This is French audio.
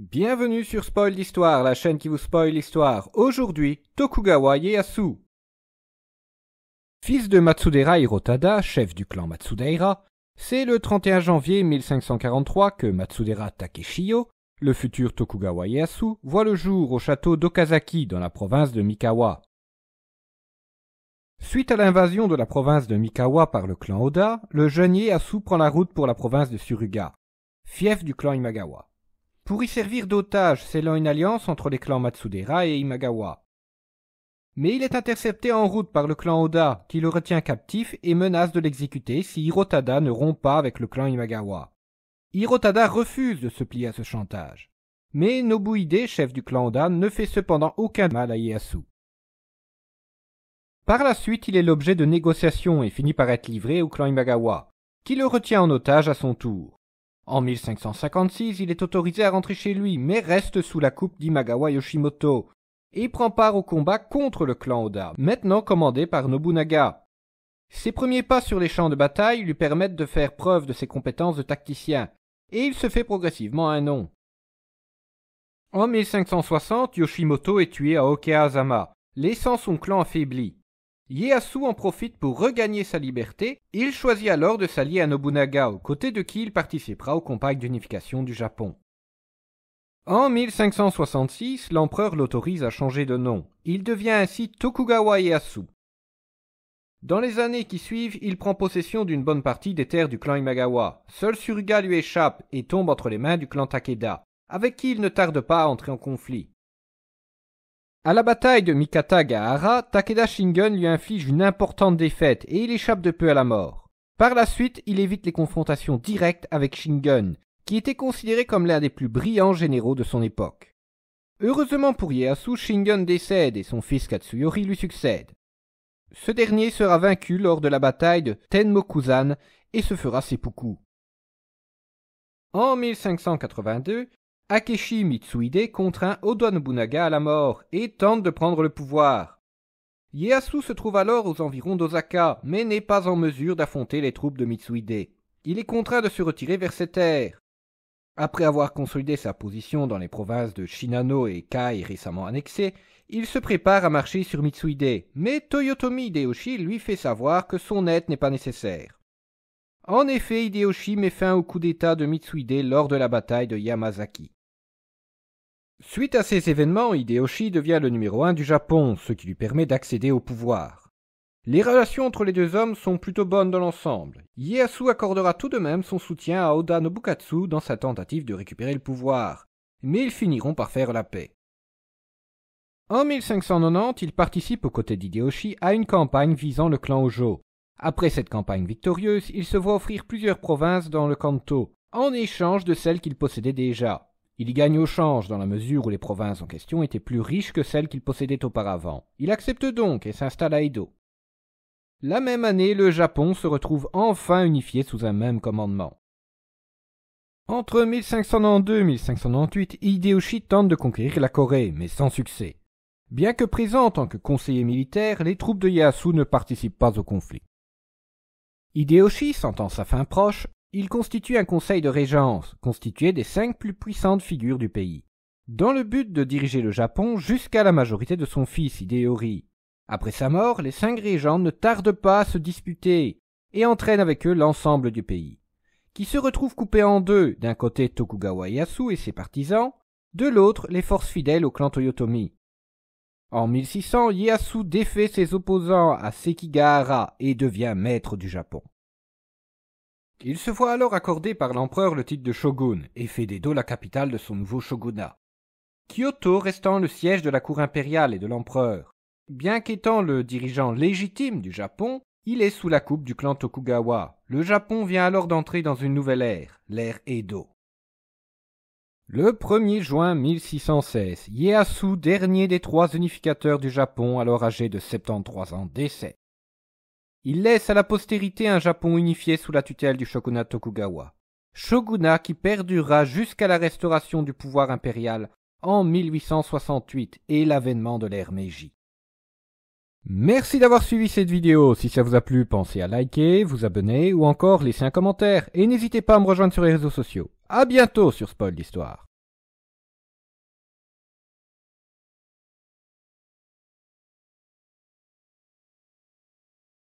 Bienvenue sur Spoil d'Histoire, la chaîne qui vous spoil l'histoire. Aujourd'hui, Tokugawa Ieyasu. Fils de Matsudera Hirotada, chef du clan Matsudaira, c'est le 31 janvier 1543 que Matsudera Takeshiyo, le futur Tokugawa Ieyasu, voit le jour au château d'Okazaki dans la province de Mikawa. Suite à l'invasion de la province de Mikawa par le clan Oda, le jeune Ieyasu prend la route pour la province de Suruga, fief du clan Imagawa pour y servir d'otage, scellant une alliance entre les clans Matsudera et Imagawa. Mais il est intercepté en route par le clan Oda, qui le retient captif et menace de l'exécuter si Hirotada ne rompt pas avec le clan Imagawa. Hirotada refuse de se plier à ce chantage. Mais Nobuhide, chef du clan Oda, ne fait cependant aucun mal à Ieyasu. Par la suite, il est l'objet de négociations et finit par être livré au clan Imagawa, qui le retient en otage à son tour. En 1556, il est autorisé à rentrer chez lui, mais reste sous la coupe d'Imagawa Yoshimoto, et prend part au combat contre le clan Oda, maintenant commandé par Nobunaga. Ses premiers pas sur les champs de bataille lui permettent de faire preuve de ses compétences de tacticien, et il se fait progressivement un nom. En 1560, Yoshimoto est tué à Okeazama, laissant son clan affaibli. Ieyasu en profite pour regagner sa liberté, il choisit alors de s'allier à Nobunaga, aux côtés de qui il participera au compact d'unification du Japon. En 1566, l'empereur l'autorise à changer de nom. Il devient ainsi Tokugawa Ieyasu. Dans les années qui suivent, il prend possession d'une bonne partie des terres du clan Imagawa. Seul Suruga lui échappe et tombe entre les mains du clan Takeda, avec qui il ne tarde pas à entrer en conflit. À la bataille de Mikata-Gahara, Takeda Shingen lui inflige une importante défaite et il échappe de peu à la mort. Par la suite, il évite les confrontations directes avec Shingen, qui était considéré comme l'un des plus brillants généraux de son époque. Heureusement pour Ieyasu, Shingen décède et son fils Katsuyori lui succède. Ce dernier sera vaincu lors de la bataille de Tenmokuzan et se fera seppuku. En 1582, Akeshi Mitsuhide contraint Oda Nobunaga à la mort et tente de prendre le pouvoir. Ieyasu se trouve alors aux environs d'Osaka, mais n'est pas en mesure d'affronter les troupes de Mitsuhide. Il est contraint de se retirer vers ses terres. Après avoir consolidé sa position dans les provinces de Shinano et Kai récemment annexées, il se prépare à marcher sur Mitsuhide, mais Toyotomi Hideyoshi lui fait savoir que son aide n'est pas nécessaire. En effet, Hideyoshi met fin au coup d'état de Mitsuhide lors de la bataille de Yamazaki. Suite à ces événements, Hideyoshi devient le numéro un du Japon, ce qui lui permet d'accéder au pouvoir. Les relations entre les deux hommes sont plutôt bonnes dans l'ensemble. Ieyasu accordera tout de même son soutien à Oda Nobukatsu dans sa tentative de récupérer le pouvoir, mais ils finiront par faire la paix. En 1590, il participe aux côtés d'Hideyoshi à une campagne visant le clan Ojo. Après cette campagne victorieuse, il se voit offrir plusieurs provinces dans le Kanto, en échange de celles qu'il possédait déjà. Il y gagne au change dans la mesure où les provinces en question étaient plus riches que celles qu'il possédait auparavant. Il accepte donc et s'installe à Edo. La même année, le Japon se retrouve enfin unifié sous un même commandement. Entre 1592 et 1598, Hideyoshi tente de conquérir la Corée, mais sans succès. Bien que présent en tant que conseiller militaire, les troupes de Yasu ne participent pas au conflit. Hideyoshi, sentant sa fin proche, il constitue un conseil de régence, constitué des cinq plus puissantes figures du pays, dans le but de diriger le Japon jusqu'à la majorité de son fils Hideyori. Après sa mort, les cinq régents ne tardent pas à se disputer, et entraînent avec eux l'ensemble du pays, qui se retrouve coupé en deux, d'un côté Tokugawa Ieyasu et ses partisans, de l'autre les forces fidèles au clan Toyotomi. En 1600, Ieyasu défait ses opposants à Sekigahara et devient maître du Japon. Il se voit alors accorder par l'empereur le titre de shogun et fait d'Edo la capitale de son nouveau shogunat. Kyoto restant le siège de la cour impériale et de l'empereur. Bien qu'étant le dirigeant légitime du Japon, il est sous la coupe du clan Tokugawa. Le Japon vient alors d'entrer dans une nouvelle ère, l'ère Edo. Le 1er juin 1616, Ieyasu, dernier des trois unificateurs du Japon, alors âgé de 73 ans, décède. Il laisse à la postérité un Japon unifié sous la tutelle du shogunat Tokugawa. Shogunat qui perdura jusqu'à la restauration du pouvoir impérial en 1868 et l'avènement de l'ère Meiji. Merci d'avoir suivi cette vidéo. Si ça vous a plu, pensez à liker, vous abonner ou encore laisser un commentaire. Et n'hésitez pas à me rejoindre sur les réseaux sociaux. A bientôt sur Spoil d'Histoire.